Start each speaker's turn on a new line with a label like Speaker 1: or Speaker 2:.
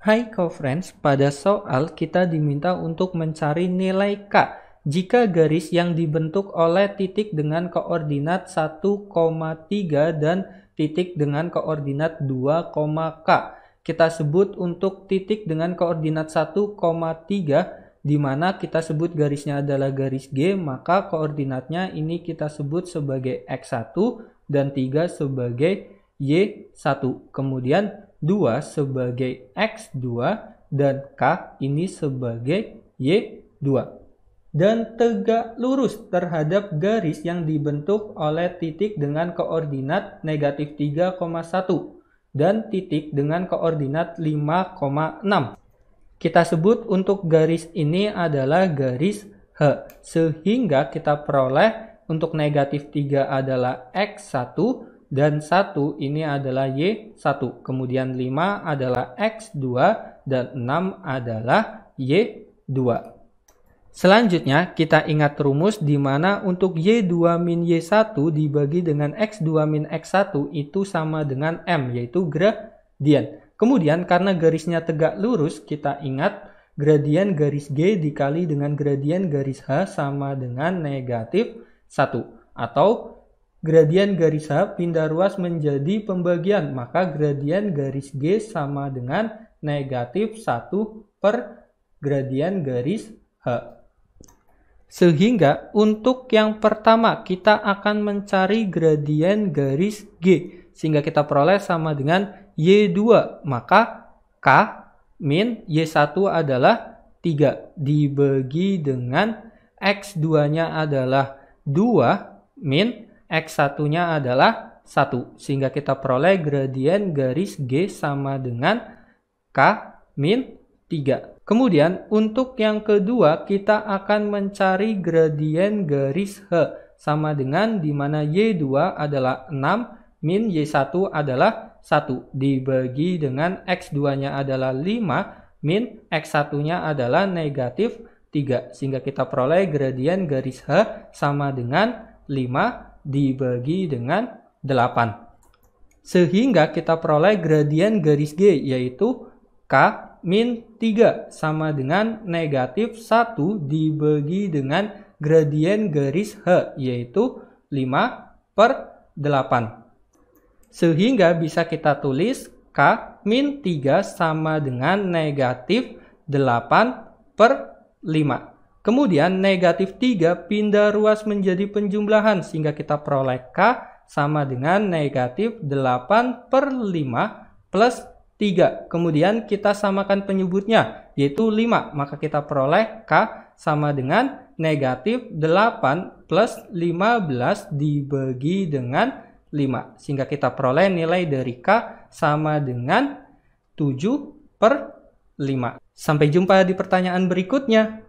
Speaker 1: Hai co-friends, pada soal kita diminta untuk mencari nilai K jika garis yang dibentuk oleh titik dengan koordinat 1,3 dan titik dengan koordinat 2, k. Kita sebut untuk titik dengan koordinat 1,3 di mana kita sebut garisnya adalah garis G, maka koordinatnya ini kita sebut sebagai X1 dan 3 sebagai Y1. Kemudian 2 sebagai X2 dan K ini sebagai Y2. Dan tegak lurus terhadap garis yang dibentuk oleh titik dengan koordinat negatif 3,1 dan titik dengan koordinat 5,6. Kita sebut untuk garis ini adalah garis H, sehingga kita peroleh untuk negatif 3 adalah X1 dan 1 ini adalah Y1. Kemudian 5 adalah X2 dan 6 adalah Y2. Selanjutnya kita ingat rumus di mana untuk Y2 min Y1 dibagi dengan X2 min X1 itu sama dengan M yaitu gradien. Kemudian karena garisnya tegak lurus kita ingat gradien garis G dikali dengan gradien garis H sama dengan negatif 1 atau Gradien garis H pindah ruas menjadi pembagian, maka gradien garis G sama dengan negatif 1 per gradien garis H. Sehingga untuk yang pertama kita akan mencari gradien garis G. Sehingga kita peroleh sama dengan Y2. Maka K min Y1 adalah 3 dibagi dengan X2-nya adalah 2 min X1-nya adalah 1, sehingga kita peroleh gradien garis G sama dengan K min 3. Kemudian untuk yang kedua kita akan mencari gradien garis H sama dengan di mana Y2 adalah 6 min Y1 adalah 1 dibagi dengan X2-nya adalah 5 min X1-nya adalah negatif 3 sehingga kita peroleh gradien garis H sama dengan 5 dibagi dengan 8. Sehingga kita peroleh gradien garis G yaitu K min 3 sama dengan negatif 1 dibagi dengan gradien garis H yaitu 5 per 8. Sehingga bisa kita tulis K min 3 sama dengan negatif 8 per 5. Kemudian negatif 3 pindah ruas menjadi penjumlahan sehingga kita peroleh K sama dengan negatif 8 per 5 plus 3. Kemudian kita samakan penyebutnya yaitu 5. Maka kita peroleh K sama dengan negatif 8 plus 15 dibagi dengan 5. Sehingga kita peroleh nilai dari K sama dengan 7 per 5. Sampai jumpa di pertanyaan berikutnya.